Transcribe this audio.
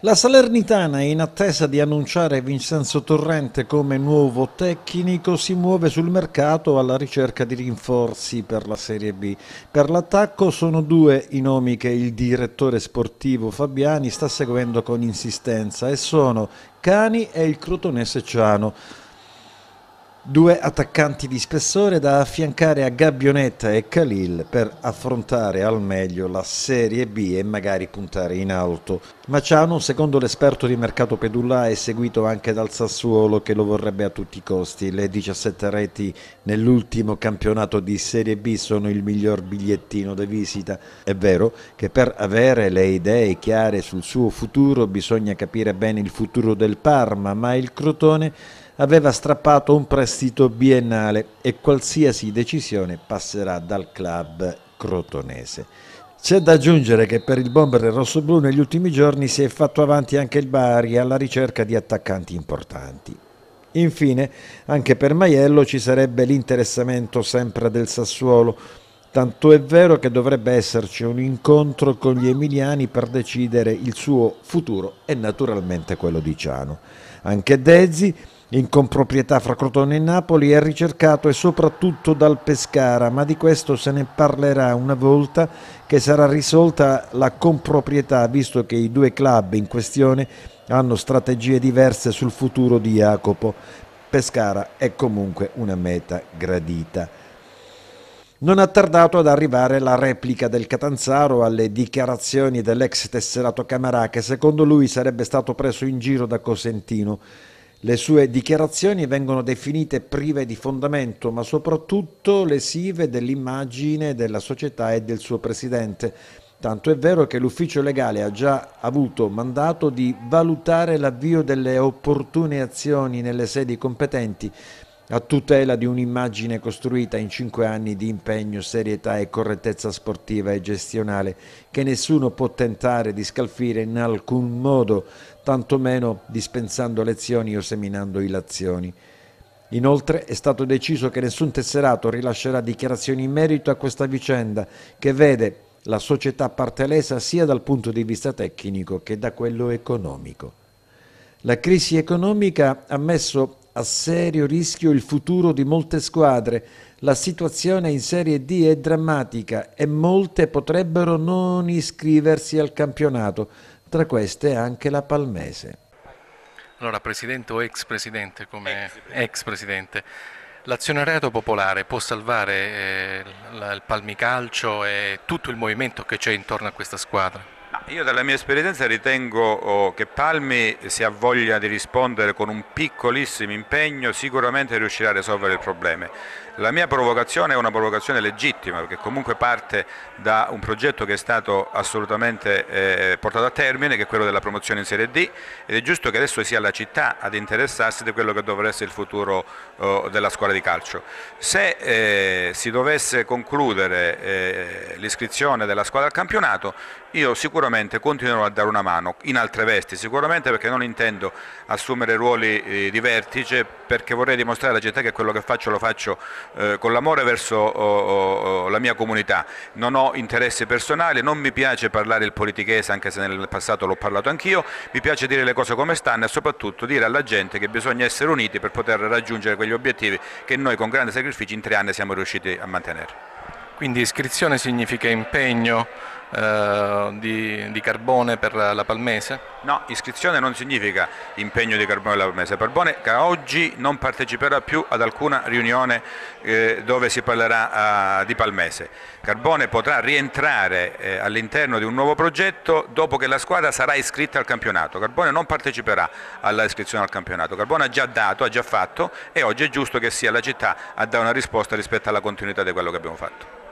La Salernitana, in attesa di annunciare Vincenzo Torrente come nuovo tecnico, si muove sul mercato alla ricerca di rinforzi per la Serie B. Per l'attacco sono due i nomi che il direttore sportivo Fabiani sta seguendo con insistenza e sono Cani e il crotonese Ciano due attaccanti di spessore da affiancare a Gabbionetta e Khalil per affrontare al meglio la Serie B e magari puntare in alto. Maciano, secondo l'esperto di mercato Pedulla, è seguito anche dal Sassuolo che lo vorrebbe a tutti i costi. Le 17 reti nell'ultimo campionato di Serie B sono il miglior bigliettino da visita. È vero che per avere le idee chiare sul suo futuro bisogna capire bene il futuro del Parma, ma il Crotone aveva strappato un prestito biennale e qualsiasi decisione passerà dal club crotonese. C'è da aggiungere che per il bomber rossoblù negli ultimi giorni si è fatto avanti anche il Bari alla ricerca di attaccanti importanti. Infine, anche per Maiello ci sarebbe l'interessamento sempre del Sassuolo, tanto è vero che dovrebbe esserci un incontro con gli emiliani per decidere il suo futuro e naturalmente quello di Ciano. Anche Dezzi in comproprietà fra Crotone e Napoli, è ricercato e soprattutto dal Pescara, ma di questo se ne parlerà una volta che sarà risolta la comproprietà, visto che i due club in questione hanno strategie diverse sul futuro di Jacopo. Pescara è comunque una meta gradita. Non ha tardato ad arrivare la replica del Catanzaro alle dichiarazioni dell'ex tesserato Camarà che secondo lui sarebbe stato preso in giro da Cosentino. Le sue dichiarazioni vengono definite prive di fondamento, ma soprattutto lesive dell'immagine della società e del suo presidente. Tanto è vero che l'ufficio legale ha già avuto mandato di valutare l'avvio delle opportune azioni nelle sedi competenti a tutela di un'immagine costruita in cinque anni di impegno, serietà e correttezza sportiva e gestionale che nessuno può tentare di scalfire in alcun modo, tantomeno dispensando lezioni o seminando illazioni. Inoltre è stato deciso che nessun tesserato rilascerà dichiarazioni in merito a questa vicenda che vede la società partelesa sia dal punto di vista tecnico che da quello economico. La crisi economica ha messo a serio rischio il futuro di molte squadre. La situazione in Serie D è drammatica e molte potrebbero non iscriversi al campionato, tra queste anche la Palmese. Allora, presidente o ex presidente, come ex presidente, l'azionariato popolare può salvare eh, il palmicalcio e tutto il movimento che c'è intorno a questa squadra? io dalla mia esperienza ritengo oh, che Palmi se ha voglia di rispondere con un piccolissimo impegno sicuramente riuscirà a risolvere il problema. La mia provocazione è una provocazione legittima perché comunque parte da un progetto che è stato assolutamente eh, portato a termine che è quello della promozione in Serie D ed è giusto che adesso sia la città ad interessarsi di quello che dovrà essere il futuro eh, della squadra di calcio. Se eh, si dovesse concludere eh, l'iscrizione della squadra al campionato io sicuramente sicuramente continuerò a dare una mano, in altre vesti sicuramente perché non intendo assumere ruoli eh, di vertice perché vorrei dimostrare alla gente che quello che faccio lo faccio eh, con l'amore verso oh, oh, oh, la mia comunità, non ho interessi personali, non mi piace parlare il politichese anche se nel passato l'ho parlato anch'io, mi piace dire le cose come stanno e soprattutto dire alla gente che bisogna essere uniti per poter raggiungere quegli obiettivi che noi con grandi sacrifici in tre anni siamo riusciti a mantenere. Quindi iscrizione significa impegno eh, di, di, carbone per la Palmese? No, iscrizione non significa impegno di carbone per la Palmese. Carbone che oggi non parteciperà più ad alcuna riunione eh, dove si parlerà eh, di Palmese. Carbone potrà rientrare eh, all'interno di un nuovo progetto dopo che la squadra sarà iscritta al campionato. Carbone non parteciperà alla iscrizione al campionato. Carbone ha già dato, ha già fatto e oggi è giusto che sia la città a dare una risposta rispetto alla continuità di quello che abbiamo fatto.